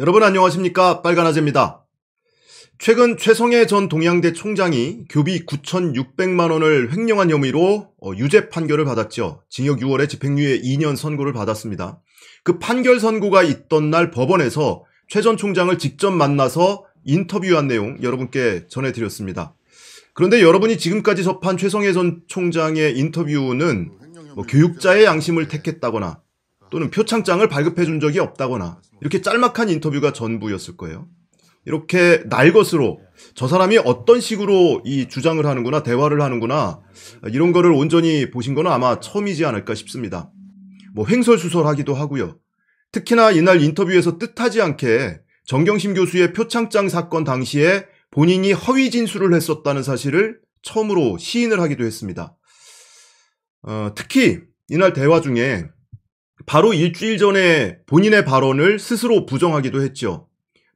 여러분 안녕하십니까 빨간아재입니다. 최근 최성해 전 동양대 총장이 교비 9,600만 원을 횡령한 혐의로 어, 유죄 판결을 받았죠. 징역 6월에 집행유예 2년 선고를 받았습니다. 그 판결 선고가 있던 날 법원에서 최 전 총장을 직접 만나서 인터뷰한 내용 여러분께 전해드렸습니다. 그런데 여러분이 지금까지 접한 최성해 전 총장의 인터뷰는 뭐 교육자의 양심을 택했다거나 또는 표창장을 발급해 준 적이 없다거나 이렇게 짤막한 인터뷰가 전부였을 거예요. 이렇게 날 것으로 저 사람이 어떤 식으로 이 주장을 하는구나 대화를 하는구나 이런 거를 온전히 보신 거는 아마 처음이지 않을까 싶습니다. 뭐 횡설수설하기도 하고요. 특히나 이날 인터뷰에서 뜻하지 않게 정경심 교수의 표창장 사건 당시에 본인이 허위 진술을 했었다는 사실을 처음으로 시인을 하기도 했습니다. 어, 특히 이날 대화 중에 바로 일주일 전에 본인의 발언을 스스로 부정하기도 했죠.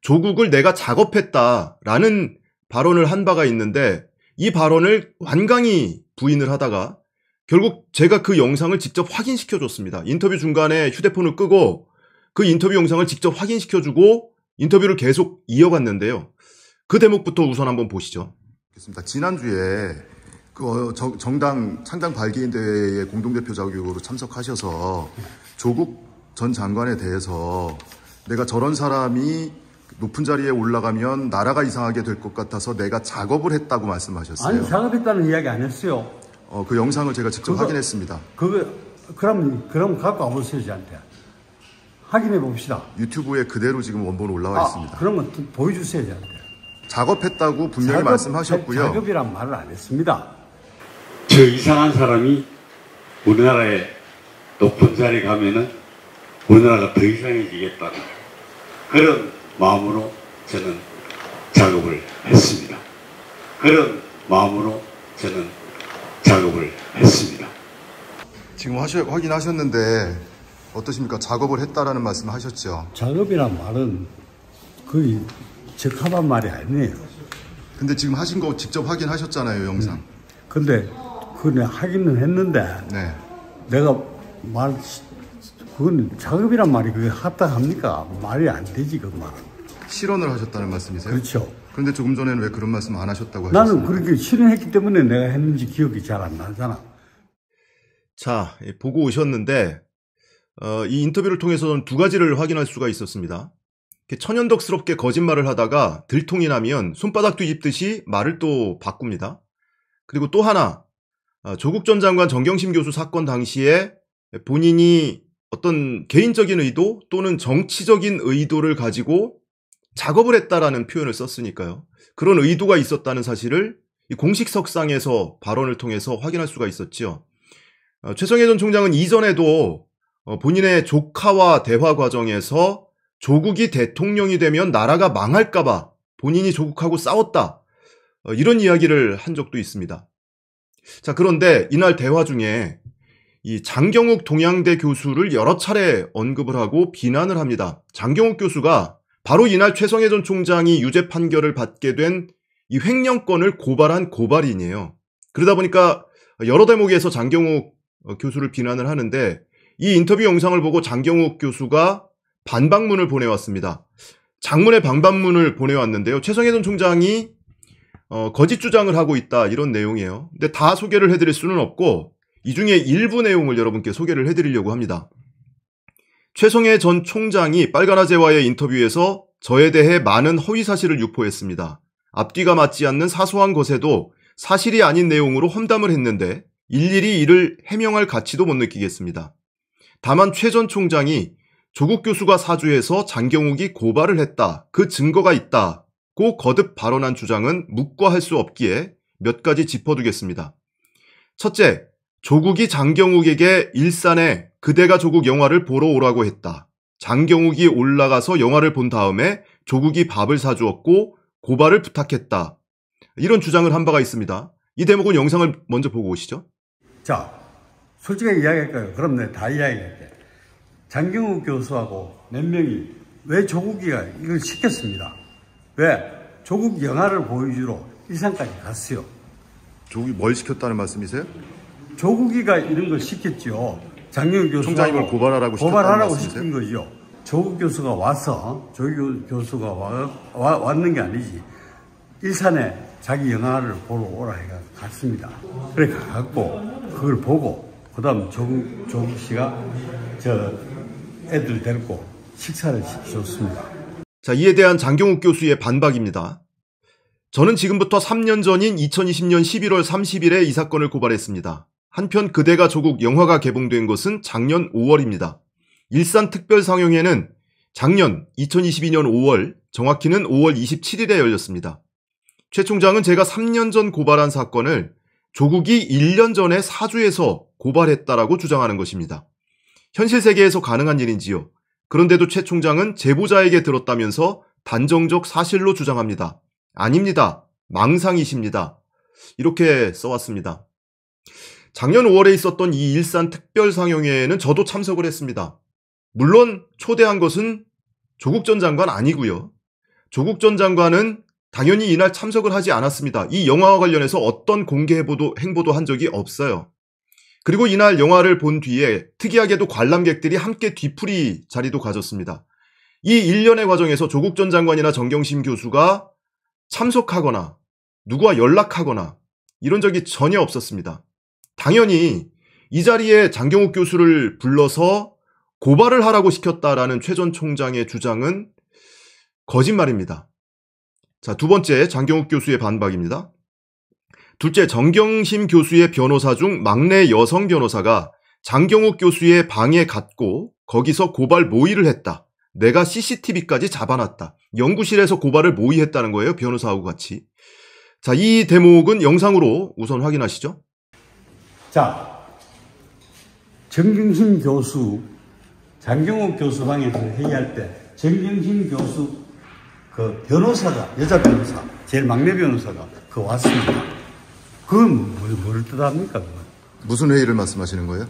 조국을 내가 작업했다라는 발언을 한 바가 있는데 이 발언을 완강히 부인을 하다가 결국 제가 그 영상을 직접 확인시켜 줬습니다. 인터뷰 중간에 휴대폰을 끄고 그 인터뷰 영상을 직접 확인시켜 주고 인터뷰를 계속 이어갔는데요. 그 대목부터 우선 한번 보시죠. 지난주에 그 어, 정당 창당 발기인 대회에 공동대표 자격으로 참석하셔서 조국 전 장관에 대해서 내가 저런 사람이 높은 자리에 올라가면 나라가 이상하게 될 것 같아서 내가 작업을 했다고 말씀하셨어요. 아니 작업했다는 이야기 안 했어요. 어, 그 영상을 제가 직접 그거, 확인했습니다. 그거 그럼 그럼 갖고 와보세요 저한테. 확인해 봅시다. 유튜브에 그대로 지금 원본 올라와 아, 있습니다. 그러면 보여주세요 저한테. 작업했다고 분명히 작업, 말씀하셨고요. 작업이란 말을 안 했습니다. 저 이상한 사람이 우리나라에 높은 자리 가면은 우리나라가 더 이상해지겠다는 그런 마음으로 저는 작업을 했습니다. 그런 마음으로 저는 작업을 했습니다. 지금 하셔, 확인하셨는데 어떠십니까? 작업을 했다라는 말씀 하셨죠? 작업이란 말은 거의 적합한 말이 아니에요. 근데 지금 하신 거 직접 확인하셨잖아요, 영상. 음. 근데 그네 하기는 했는데 네. 내가 말, 그건 작업이란 말이 그게 합당합니까? 말이 안 되지, 그 말은. 실언을 하셨다는 말씀이세요? 그렇죠. 그런데 조금 전에는 왜 그런 말씀 안 하셨다고 하셨어요? 나는 그렇게 실언했기 때문에 내가 했는지 기억이 잘 안 나잖아. 자, 예, 보고 오셨는데, 어, 이 인터뷰를 통해서는 두 가지를 확인할 수가 있었습니다. 천연덕스럽게 거짓말을 하다가 들통이 나면 손바닥 뒤집듯이 말을 또 바꿉니다. 그리고 또 하나, 어, 조국 전 장관 정경심 교수 사건 당시에 네, 본인이 어떤 개인적인 의도 또는 정치적인 의도를 가지고 작업을 했다라는 표현을 썼으니까요. 그런 의도가 있었다는 사실을 공식석상에서 발언을 통해서 확인할 수가 있었지요. 어, 최성해 전 총장은 이전에도 어, 본인의 조카와 대화 과정에서 조국이 대통령이 되면 나라가 망할까봐 본인이 조국하고 싸웠다. 어, 이런 이야기를 한 적도 있습니다. 자, 그런데 이날 대화 중에 이 장경욱 동양대 교수를 여러 차례 언급을 하고 비난을 합니다. 장경욱 교수가 바로 이날 최성해 전 총장이 유죄 판결을 받게 된 이 횡령권을 고발한 고발인이에요. 그러다 보니까 여러 대목에서 장경욱 어, 교수를 비난을 하는데 이 인터뷰 영상을 보고 장경욱 교수가 반박문을 보내왔습니다. 장문의 반박문을 보내왔는데요. 최성해 전 총장이 어, 거짓 주장을 하고 있다 이런 내용이에요. 근데 다 소개를 해드릴 수는 없고 이 중에 일부 내용을 여러분께 소개를 해드리려고 합니다. 최성애전 총장이 빨간아재와의 인터뷰에서 저에 대해 많은 허위 사실을 유포했습니다. 앞뒤가 맞지 않는 사소한 것에도 사실이 아닌 내용으로 험담을 했는데 일일이 이를 해명할 가치도 못 느끼겠습니다. 다만 최 전 총장이 조국 교수가 사주에서 장경욱이 고발을 했다. 그 증거가 있다고 거듭 발언한 주장은 묵과할 수 없기에 몇 가지 짚어두겠습니다. 첫째, 조국이 장경욱에게 일산에 그대가 조국 영화를 보러 오라고 했다. 장경욱이 올라가서 영화를 본 다음에 조국이 밥을 사주었고 고발을 부탁했다. 이런 주장을 한 바가 있습니다. 이 대목은 영상을 먼저 보고 오시죠. 자, 솔직히 이야기할까요? 그럼 내다 네, 이야기할게. 장경욱 교수하고 몇 명이 왜 조국이가 이걸 시켰습니다. 왜 조국 영화를 보여주러 일산까지 갔어요. 조국이 뭘 시켰다는 말씀이세요? 조국이가 이런 걸 시켰죠. 장영 교수가 총장님을 고발하라고 고발하라고 시킨 거죠. 조국 교수가 와서 조국 교수가 와, 와, 왔는 게 아니지. 일산에 자기 영화를 보러 오라 해가 갔습니다. 그래 갖고 그걸 보고 그다음 조국 조국 씨가 저 애들 데리고 식사를 시켰습니다자 이에 대한 장경욱 교수의 반박입니다. 저는 지금부터 3년 전인 2020년 11월 30일에 이 사건을 고발했습니다. 한편 그대가 조국 영화가 개봉된 것은 작년 5월입니다. 일산 특별 상영회는 작년 2022년 5월, 정확히는 5월 27일에 열렸습니다. 최 총장은 제가 3년 전 고발한 사건을 조국이 1년 전에 사주에서 고발했다라고 주장하는 것입니다. 현실 세계에서 가능한 일인지요. 그런데도 최 총장은 제보자에게 들었다면서 단정적 사실로 주장합니다. 아닙니다. 망상이십니다. 이렇게 써왔습니다. 작년 5월에 있었던 이 일산 특별상영회에는 저도 참석을 했습니다. 물론 초대한 것은 조국 전 장관 아니고요. 조국 전 장관은 당연히 이날 참석을 하지 않았습니다. 이 영화와 관련해서 어떤 공개 보도, 행보도 한 적이 없어요. 그리고 이날 영화를 본 뒤에 특이하게도 관람객들이 함께 뒤풀이 자리도 가졌습니다. 이 일련의 과정에서 조국 전 장관이나 정경심 교수가 참석하거나 누구와 연락하거나 이런 적이 전혀 없었습니다. 당연히 이 자리에 장경욱 교수를 불러서 고발을 하라고 시켰다라는 최 전 총장의 주장은 거짓말입니다. 자, 두 번째 장경욱 교수의 반박입니다. 둘째 정경심 교수의 변호사 중 막내 여성 변호사가 장경욱 교수의 방에 갔고 거기서 고발 모의를 했다. 내가 CCTV까지 잡아놨다. 연구실에서 고발을 모의했다는 거예요. 변호사하고 같이. 자, 이 대목은 영상으로 우선 확인하시죠. 자, 정경심 교수, 장경욱 교수 방에서 회의할 때 정경심 교수 그 변호사가, 여자 변호사, 제일 막내 변호사가 그 왔습니다. 그건 뭘, 뭘 뜻합니까? 그건? 무슨 회의를 말씀하시는 거예요?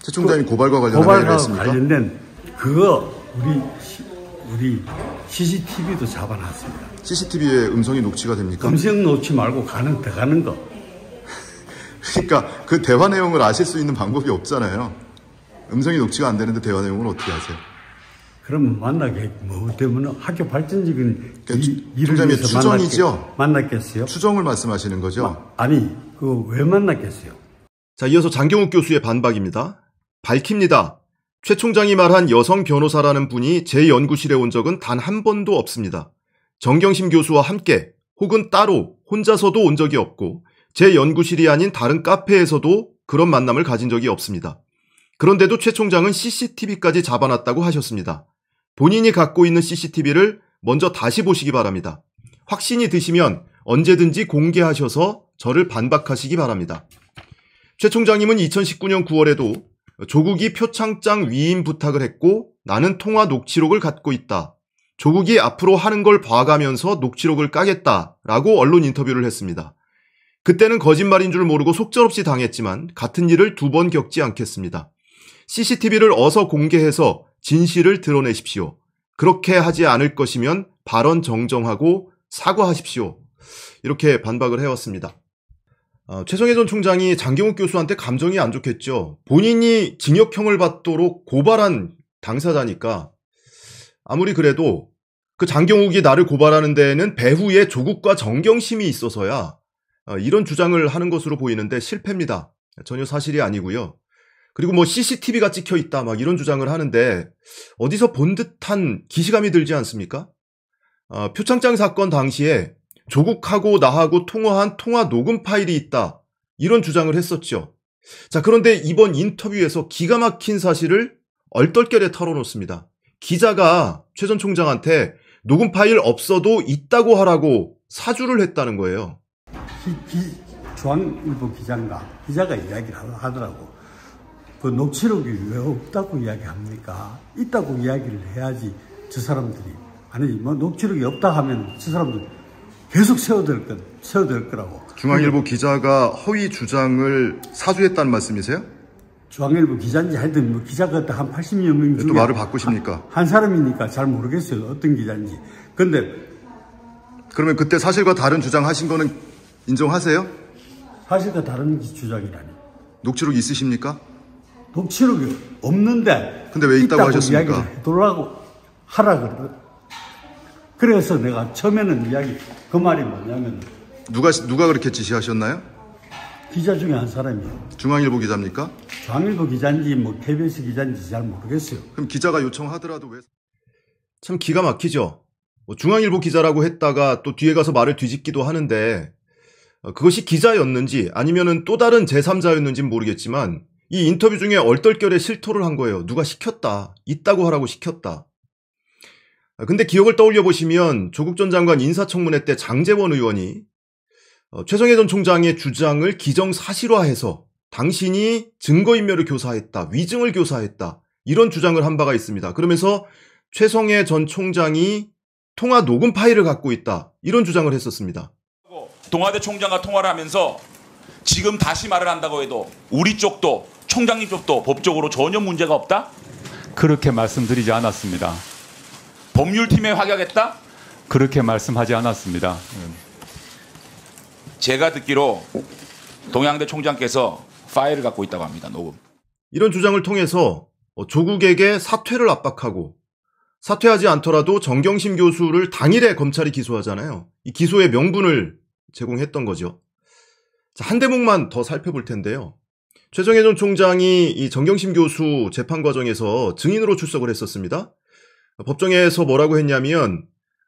최 총장이 그, 고발과 관련된 고발과 했습니까? 관련된 그거 우리 우리 CCTV도 잡아놨습니다. CCTV에 음성이 녹취가 됩니까? 음성 녹취 말고 가는 들가는 거. 그러니까 그 대화 내용을 아실 수 있는 방법이 없잖아요. 음성이 녹취가 안 되는데 대화 내용을 어떻게 하세요? 그럼 만나게 뭐 때문에 학교 발전적인 그러니 일을 위해 추정이죠. 만났겠어요? 추정을 말씀하시는 거죠? 아니 그 왜 만났겠어요? 자 이어서 장경욱 교수의 반박입니다. 밝힙니다. 최 총장이 말한 여성 변호사라는 분이 제 연구실에 온 적은 단 한 번도 없습니다. 정경심 교수와 함께 혹은 따로 혼자서도 온 적이 없고 제 연구실이 아닌 다른 카페에서도 그런 만남을 가진 적이 없습니다. 그런데도 최 총장은 CCTV까지 잡아놨다고 하셨습니다. 본인이 갖고 있는 CCTV를 먼저 다시 보시기 바랍니다. 확신이 드시면 언제든지 공개하셔서 저를 반박하시기 바랍니다. 최 총장님은 2019년 9월에도 조국이 표창장 위임 부탁을 했고 나는 통화 녹취록을 갖고 있다. 조국이 앞으로 하는 걸 봐가면서 녹취록을 까겠다. 라고 언론 인터뷰를 했습니다. 그때는 거짓말인 줄 모르고 속절없이 당했지만 같은 일을 두 번 겪지 않겠습니다. CCTV를 어서 공개해서 진실을 드러내십시오. 그렇게 하지 않을 것이면 발언 정정하고 사과하십시오. 이렇게 반박을 해왔습니다. 어, 최성혜전 총장이 장경욱 교수한테 감정이 안 좋겠죠. 본인이 징역형을 받도록 고발한 당사자니까 아무리 그래도 그 장경욱이 나를 고발하는 데에는 배후에 조국과 정경심이 있어서야 어, 이런 주장을 하는 것으로 보이는데 실패입니다. 전혀 사실이 아니고요. 그리고 뭐 CCTV가 찍혀 있다 막 이런 주장을 하는데 어디서 본 듯한 기시감이 들지 않습니까? 어, 표창장 사건 당시에 조국하고 나하고 통화한 통화 녹음 파일이 있다 이런 주장을 했었죠. 자 그런데 이번 인터뷰에서 기가 막힌 사실을 얼떨결에 털어놓습니다. 기자가 최 전 총장한테 녹음 파일 없어도 있다고 하라고 사주를 했다는 거예요. 중앙일보 기자인가 기자가 이야기를 하더라고 그 녹취록이 왜 없다고 이야기합니까 있다고 이야기를 해야지 저 사람들이 아니 뭐 녹취록이 없다 하면 저 사람들 계속 세워들 것 세워들 거라고 중앙일보 근데, 기자가 허위 주장을 사주했다는 말씀이세요? 중앙일보 기자인지 하여튼 뭐 기자가 한 80여 명 중에 또 말을 바꾸십니까? 한, 한 사람이니까 잘 모르겠어요 어떤 기자인지 근데 그러면 그때 사실과 다른 주장하신 거는 인정하세요? 사실과 다른 주장이라니. 녹취록 있으십니까? 녹취록이 없는데. 근데 왜 있다고 하셨습니까? 돌라고 하라 그러거든. 그래서 내가 처음에는 이야기 그 말이 뭐냐면 누가 누가 그렇게 지시하셨나요? 기자 중에 한 사람이요. 중앙일보 기자입니까? 중앙일보 기자인지 뭐 KBS 기자인지 잘 모르겠어요. 그럼 기자가 요청하더라도 왜? 참 기가 막히죠. 뭐 중앙일보 기자라고 했다가 또 뒤에 가서 말을 뒤집기도 하는데 어, 그것이 기자였는지 아니면또 다른 제3자였는지는 모르겠지만 이 인터뷰 중에 얼떨결에 실토를 한 거예요. 누가 시켰다. 있다고 하라고 시켰다. 아, 근데 기억을 떠올려 보시면 조국 전 장관 인사청문회 때 장재원 의원이 어, 최성해 전 총장의 주장을 기정사실화해서 당신이 증거인멸을 교사했다, 위증을 교사했다 이런 주장을 한 바가 있습니다. 그러면서 최성해 전 총장이 통화 녹음 파일을 갖고 있다 이런 주장을 했었습니다. 동아대 총장과 통화를 하면서 지금 다시 말을 한다고 해도 우리 쪽도 총장님 쪽도 법적으로 전혀 문제가 없다? 그렇게 말씀드리지 않았습니다. 법률팀에 확약했다? 그렇게 말씀하지 않았습니다. 제가 듣기로 동양대 총장께서 파일을 갖고 있다고 합니다. 녹음. 이런 주장을 통해서 조국에게 사퇴를 압박하고 사퇴하지 않더라도 정경심 교수를 당일에 검찰이 기소하잖아요. 이 기소의 명분을 제공했던 거죠. 자, 한 대목만 더 살펴볼 텐데요. 최정혜 전 총장이 이 정경심 교수 재판 과정에서 증인으로 출석을 했었습니다. 법정에서 뭐라고 했냐면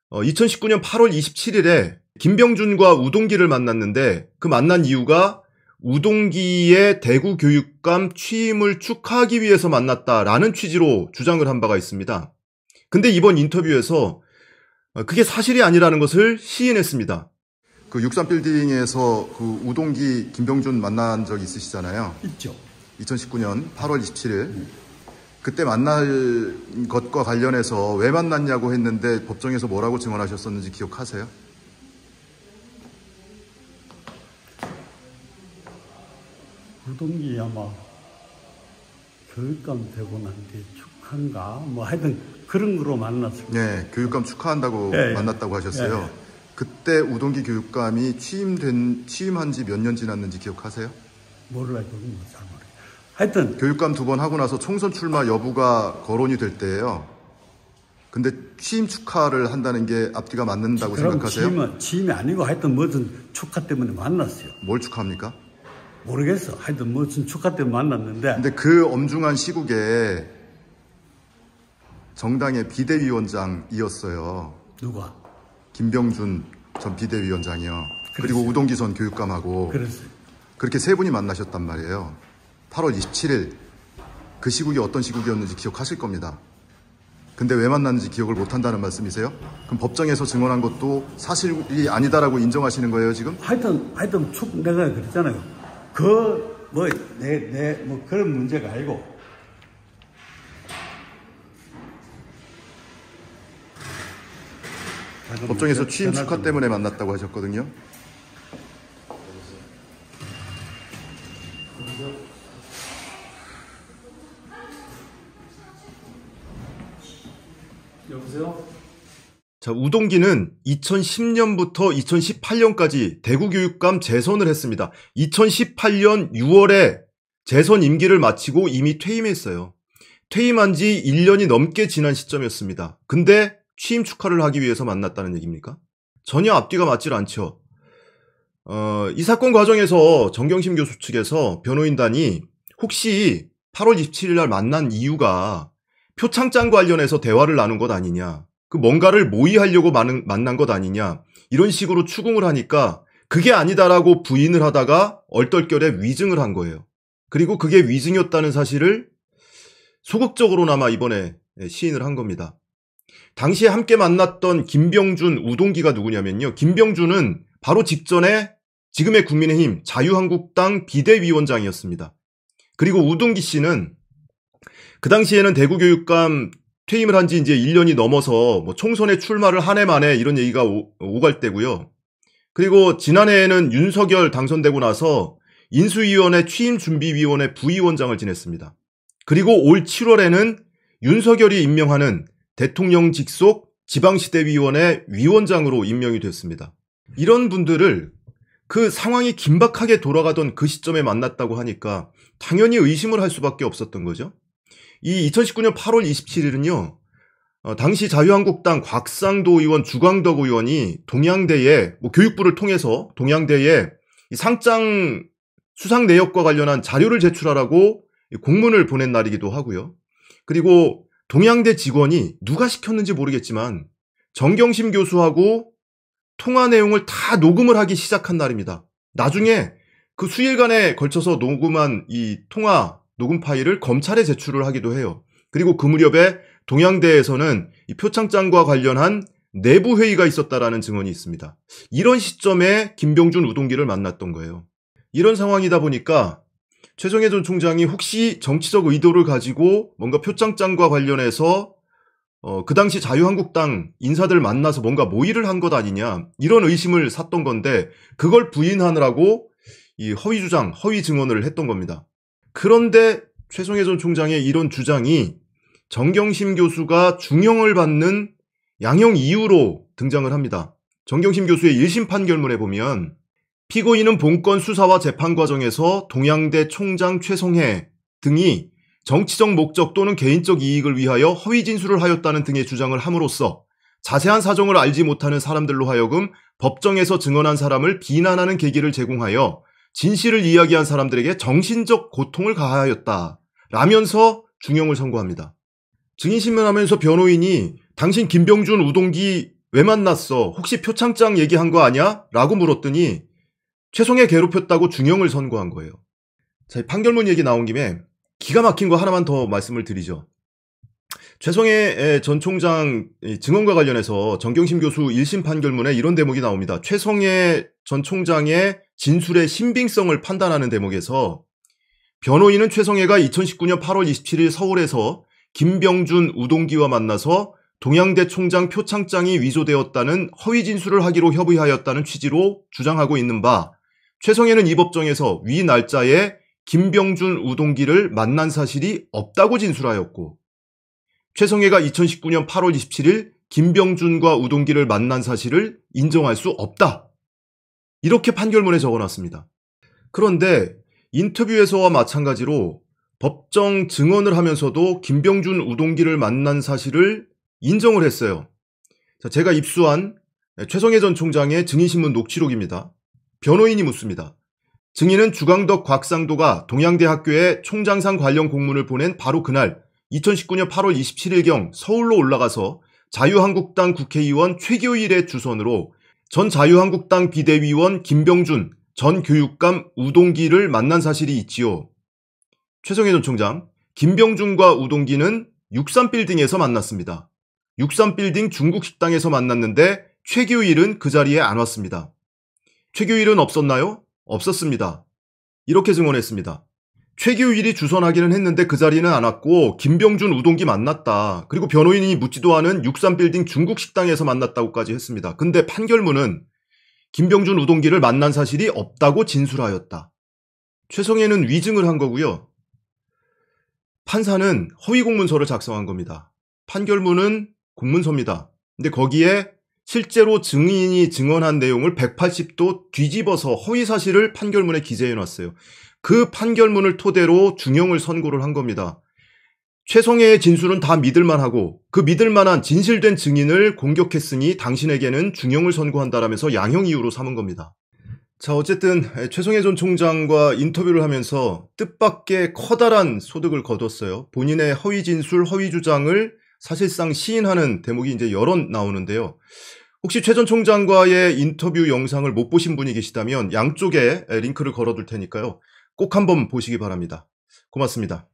어, 2019년 8월 27일에 김병준과 우동기를 만났는데 그 만난 이유가 우동기의 대구 교육감 취임을 축하하기 위해서 만났다라는 취지로 주장을 한 바가 있습니다. 근데 이번 인터뷰에서 어, 그게 사실이 아니라는 것을 시인했습니다. 그 63빌딩에서 그 우동기 김병준 만난 적 있으시잖아요. 있죠. 2019년 8월 27일. 네. 그때 만날 것과 관련해서 왜 만났냐고 했는데 법정에서 뭐라고 증언하셨었는지 기억하세요? 우동기 아마 교육감 되고 난뒤 축한가 하뭐 하여튼 그런 거로 만났습니다. 네, 교육감 축하한다고 네. 만났다고 하셨어요. 네. 그때 우동기 교육감이 취임된 취임한 지 몇 년 지났는지 기억하세요? 몰라요. 뭐 잘 모르. 하여튼 교육감 두 번 하고 나서 총선 출마 여부가 거론이 될 때예요. 근데 취임 축하를 한다는 게 앞뒤가 맞는다고 생각하세요? 취임은 취임이 아니고 하여튼 뭐든 축하 때문에 만났어요. 뭘 축하합니까? 모르겠어. 하여튼 무슨 축하 때문에 만났는데. 근데 그 엄중한 시국에 정당의 비대위원장이었어요. 누가? 김병준 전 비대위원장이요. 그리고 우동기 전 교육감하고 그랬어요. 그렇게 세 분이 만나셨단 말이에요. 8월 27일 그 시국이 어떤 시국이었는지 기억하실 겁니다. 근데 왜 만났는지 기억을 못한다는 말씀이세요? 그럼 법정에서 증언한 것도 사실이 아니다라고 인정하시는 거예요 지금? 하여튼 하여튼 축 내가 그랬잖아요. 그뭐내내뭐 뭐 그런 문제가 아니고 법정에서 취임 축하 때문에 만났다고 하셨거든요. 여보세요? 자, 우동기는 2010년부터 2018년까지 대구교육감 재선을 했습니다. 2018년 6월에 재선 임기를 마치고 이미 퇴임했어요. 퇴임한 지 1년이 넘게 지난 시점이었습니다. 근데 취임 축하를 하기 위해서 만났다는 얘기입니까? 전혀 앞뒤가 맞질 않죠. 어, 이 사건 과정에서 정경심 교수 측에서 변호인단이 혹시 8월 27일 날 만난 이유가 표창장 관련해서 대화를 나눈 것 아니냐. 그 뭔가를 모의하려고 많 만난 것 아니냐. 이런 식으로 추궁을 하니까 그게 아니다라고 부인을 하다가 얼떨결에 위증을 한 거예요. 그리고 그게 위증이었다는 사실을 소극적으로나마 이번에 시인을 한 겁니다. 당시에 함께 만났던 김병준, 우동기가 누구냐면요. 김병준은 바로 직전에 지금의 국민의힘 자유한국당 비대위원장이었습니다. 그리고 우동기 씨는 그 당시에는 대구교육감 퇴임을 한 지 이제 1년이 넘어서 뭐 총선에 출마를 한 해 만에 이런 얘기가 오, 갈 때고요. 그리고 지난해에는 윤석열 당선되고 나서 인수위원회 취임준비위원회 부위원장을 지냈습니다. 그리고 올 7월에는 윤석열이 임명하는 대통령 직속 지방시대위원회 위원장으로 임명이 됐습니다. 이런 분들을 그 상황이 긴박하게 돌아가던 그 시점에 만났다고 하니까 당연히 의심을 할 수밖에 없었던 거죠. 이 2019년 8월 27일은요. 어, 당시 자유한국당 곽상도 의원 주광덕 의원이 동양대에 뭐 교육부를 통해서 동양대에 상장 수상 내역과 관련한 자료를 제출하라고 공문을 보낸 날이기도 하고요. 그리고 동양대 직원이 누가 시켰는지 모르겠지만 정경심 교수하고 통화 내용을 다 녹음을 하기 시작한 날입니다. 나중에 그 수일간에 걸쳐서 녹음한 이 통화 녹음 파일을 검찰에 제출을 하기도 해요. 그리고 그 무렵에 동양대에서는 이 표창장과 관련한 내부 회의가 있었다라는 증언이 있습니다. 이런 시점에 김병준 우동기를 만났던 거예요. 이런 상황이다 보니까 최정혜 전 총장이 혹시 정치적 의도를 가지고 뭔가 표창장과 관련해서 어, 그 당시 자유한국당 인사들 만나서 뭔가 모의를 한 것 아니냐 이런 의심을 샀던 건데 그걸 부인하느라고 이 허위 주장, 허위 증언을 했던 겁니다. 그런데 최성혜 전 총장의 이런 주장이 정경심 교수가 중형을 받는 양형 이유로 등장을 합니다. 정경심 교수의 1심 판결문에 보면 피고인은 본건 수사와 재판 과정에서 동양대 총장 최성해 등이 정치적 목적 또는 개인적 이익을 위하여 허위 진술을 하였다는 등의 주장을 함으로써 자세한 사정을 알지 못하는 사람들로 하여금 법정에서 증언한 사람을 비난하는 계기를 제공하여 진실을 이야기한 사람들에게 정신적 고통을 가하였다. 라면서 중형을 선고합니다. 증인신문하면서 변호인이 당신 김병준 우동기 왜 만났어? 혹시 표창장 얘기한 거아냐 라고 물었더니 최송에 괴롭혔다고 중형을 선고한 거예요. 자, 판결문 얘기 나온 김에 기가 막힌 거 하나만 더 말씀을 드리죠. 최송의전 총장 증언과 관련해서 정경심 교수 1심 판결문에 이런 대목이 나옵니다. 최송의전 총장의 진술의 신빙성을 판단하는 대목에서 변호인은 최성애가 2019년 8월 27일 서울에서 김병준 우동기와 만나서 동양대 총장 표창장이 위조되었다는 허위 진술을 하기로 협의하였다는 취지로 주장하고 있는 바 최성애는 이 법정에서 위 날짜에 김병준 우동기를 만난 사실이 없다고 진술하였고 최성애가 2019년 8월 27일 김병준과 우동기를 만난 사실을 인정할 수 없다. 이렇게 판결문에 적어놨습니다. 그런데 인터뷰에서와 마찬가지로 법정 증언을 하면서도 김병준 우동기를 만난 사실을 인정을 했어요. 제가 입수한 최성애 전 총장의 증인신문 녹취록입니다. 변호인이 묻습니다. 증인은 주강덕 곽상도가 동양대학교에 총장상 관련 공문을 보낸 바로 그날 2019년 8월 27일경 서울로 올라가서 자유한국당 국회의원 최교일의 주선으로 전 자유한국당 비대위원 김병준, 전 교육감 우동기를 만난 사실이 있지요. 최성해 전 총장, 김병준과 우동기는 63빌딩에서 만났습니다. 63빌딩 중국 식당에서 만났는데 최규일은그 자리에 안 왔습니다. 최규일은 없었나요? 없었습니다. 이렇게 증언했습니다. 최규일이 주선하기는 했는데 그 자리는 안 왔고 김병준 우동기 만났다. 그리고 변호인이 묻지도 않은 63빌딩 중국 식당에서 만났다고까지 했습니다. 근데 판결문은 김병준 우동기를 만난 사실이 없다고 진술하였다. 최성혜는 위증을 한 거고요. 판사는 허위 공문서를 작성한 겁니다. 판결문은 공문서입니다. 근데 거기에 실제로 증인이 증언한 내용을 180도 뒤집어서 허위 사실을 판결문에 기재해 놨어요. 그 판결문을 토대로 중형을 선고를 한 겁니다. 최성애의 진술은 다 믿을만하고 그 믿을만한 진실된 증인을 공격했으니 당신에게는 중형을 선고한다라면서 양형 이유로 삼은 겁니다. 자 어쨌든 최성애 전 총장과 인터뷰를 하면서 뜻밖의 커다란 소득을 거뒀어요. 본인의 허위 진술, 허위 주장을 사실상 시인하는 대목이 이제 여론 나오는데요. 혹시 최 전 총장과의 인터뷰 영상을 못 보신 분이 계시다면 양쪽에 링크를 걸어둘 테니까요. 꼭 한번 보시기 바랍니다. 고맙습니다.